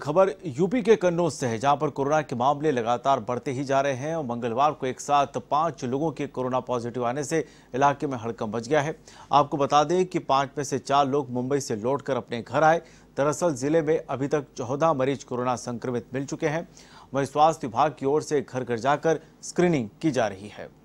खबर यूपी के कन्नौज से है जहां पर कोरोना के मामले लगातार बढ़ते ही जा रहे हैं और मंगलवार को एक साथ पांच लोगों के कोरोना पॉजिटिव आने से इलाके में हड़कम बच गया है आपको बता दें कि पांच में से चार लोग मुंबई से लौटकर अपने घर आए दरअसल जिले में अभी तक चौदह मरीज कोरोना संक्रमित मिल चुके हैं वहीं स्वास्थ्य विभाग की ओर से घर घर जाकर स्क्रीनिंग की जा रही है